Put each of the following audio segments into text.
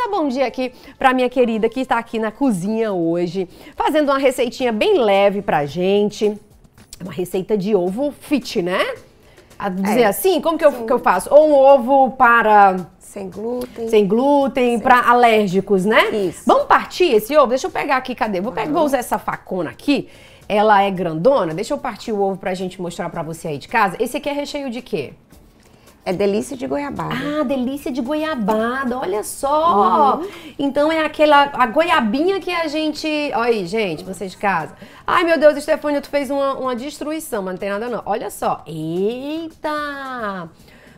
dar bom dia aqui para minha querida que está aqui na cozinha hoje, fazendo uma receitinha bem leve pra gente. Uma receita de ovo fit, né? A dizer é. assim, como que eu, que eu, faço? Ou um ovo para... Sem glúten. Sem glúten, para alérgicos, né? Isso. Vamos partir esse ovo? Deixa eu pegar aqui, cadê? Vou, pegar, vou uhum. usar essa facona aqui. Ela é grandona. Deixa eu partir o ovo pra gente mostrar pra você aí de casa. Esse aqui é recheio de quê? É delícia de goiabada. Ah, delícia de goiabada, olha só! Uhum. Então é aquela a goiabinha que a gente. Olha aí, gente, vocês de casa. Ai, meu Deus, Estefânia, tu fez uma, uma destruição, mas não tem nada não. Olha só. Eita!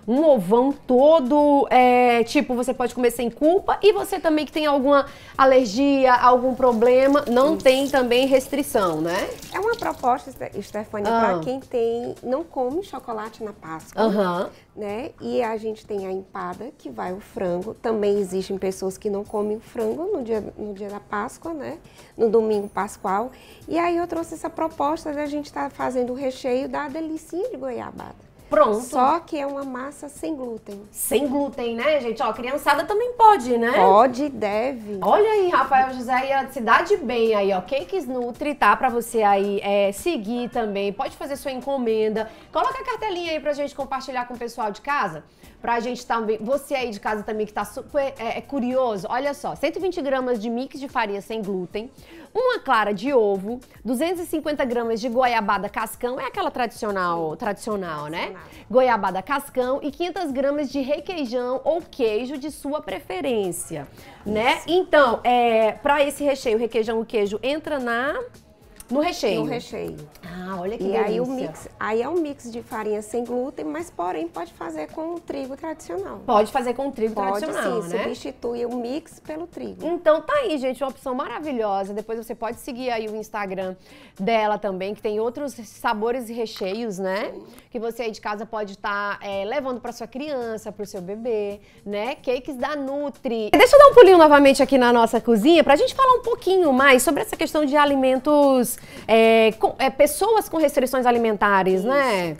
um ovão todo, é, tipo, você pode comer sem culpa e você também que tem alguma alergia, algum problema, não Isso. tem também restrição, né? É uma proposta, Stefania, ah. para quem tem, não come chocolate na Páscoa, né? E a gente tem a empada, que vai o frango. Também existem pessoas que não comem frango no dia, no dia da Páscoa, né? No domingo pascual. E aí eu trouxe essa proposta da gente estar tá fazendo o recheio da delicinha de goiabada. Pronto. Só que é uma massa sem glúten. Sem glúten, né, gente? Ó, criançada também pode, né? Pode, deve. Olha aí, Rafael José e a Cidade Bem aí, ó. Cakes Nutri, tá? Pra você aí é, seguir também. Pode fazer sua encomenda. Coloca a cartelinha aí pra gente compartilhar com o pessoal de casa. Pra gente também. Você aí de casa também que tá super é, é curioso. Olha só, 120 gramas de mix de farinha sem glúten uma clara de ovo, 250 gramas de goiabada cascão, é aquela tradicional, tradicional, né? tradicional. né? goiabada cascão e 500 gramas de requeijão ou queijo de sua preferência, né? Então, é, para esse recheio, requeijão e queijo entra na no recheio? No recheio. Ah, olha que e delícia. aí o mix, aí é um mix de farinha sem glúten, mas porém pode fazer com o trigo tradicional. Pode fazer com o trigo pode, tradicional, sim, né? substitui o mix pelo trigo. Então tá aí, gente, uma opção maravilhosa. Depois você pode seguir aí o Instagram dela também, que tem outros sabores e recheios, né? Que você aí de casa pode estar tá, é, levando para sua criança, para o seu bebê, né? Cakes da Nutri. Deixa eu dar um pulinho novamente aqui na nossa cozinha pra gente falar um pouquinho mais sobre essa questão de alimentos é, com, é, pessoas com restrições alimentares, Isso. né?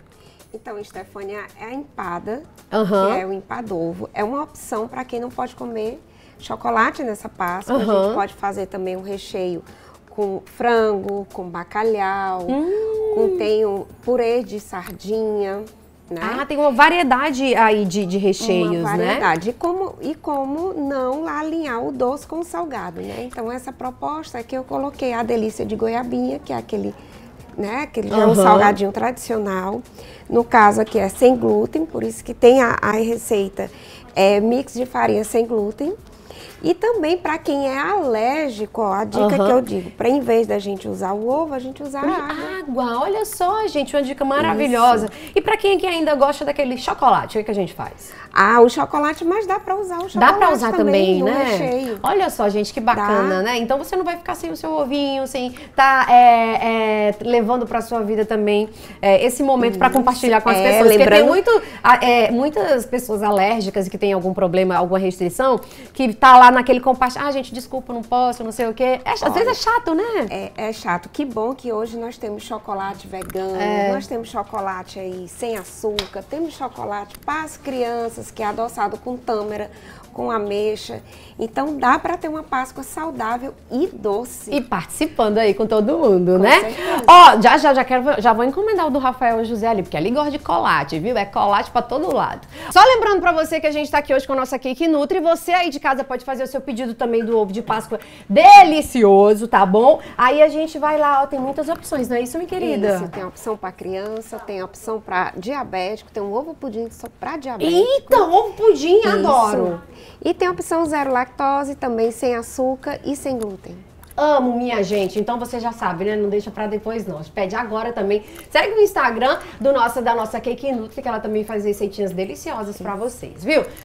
Então, Estefânia, é a empada, uhum. que é o empadovo. É uma opção para quem não pode comer chocolate nessa Páscoa. Uhum. A gente pode fazer também um recheio com frango, com bacalhau, hum. com tenho purê de sardinha. Né? Ah, tem uma variedade aí de, de recheios, uma né? variedade. né? E como, e como não alinhar o doce com o salgado, né? Então, essa proposta é que eu coloquei a delícia de goiabinha, que é aquele, né, Que uhum. é um salgadinho tradicional. No caso aqui é sem glúten, por isso que tem a, a receita é, mix de farinha sem glúten. E também para quem é alérgico, ó, a dica uhum. que eu digo, para em vez da gente usar o ovo, a gente usar a água. água. Olha só, gente, uma dica maravilhosa. Isso. E para quem é que ainda gosta daquele chocolate, o que, que a gente faz? Ah, o chocolate, mas dá para usar o chocolate. Dá para usar também, também é né? Recheio. Olha só, gente, que bacana, dá. né? Então você não vai ficar sem o seu ovinho, sem tá é, é, levando para sua vida também é, esse momento para compartilhar com as é, pessoas. Lembrando... Porque tem muito, muitas pessoas alérgicas e que têm algum problema, alguma restrição, que tá lá naquele compaixão, ah, gente, desculpa, não posso, não sei o quê. É, às vezes é chato, né? É, é, chato. Que bom que hoje nós temos chocolate vegano, é. nós temos chocolate aí sem açúcar, temos chocolate para as crianças, que é adoçado com tâmara, com ameixa. Então dá para ter uma Páscoa saudável e doce. E participando aí com todo mundo, com né? Ó, oh, já já já quero já vou encomendar o do Rafael José ali, porque ali gosta de colate, viu? É colate para todo lado. Só lembrando para você que a gente tá aqui hoje com a nossa Cake Nutri, você aí de casa pode fazer o seu pedido também do ovo de Páscoa delicioso, tá bom? Aí a gente vai lá, ó, tem muitas opções, não é isso, minha querida? Isso, tem opção para criança, tem opção para diabético, tem um ovo pudim só para diabético. Então, ovo pudim, isso. adoro. E tem opção zero lactose também, sem açúcar e sem glúten. Amo minha gente. Então você já sabe, né? Não deixa para depois não. Pede agora também. Segue o Instagram do nossa da nossa Cake Nutri, que ela também faz receitinhas deliciosas para vocês, viu?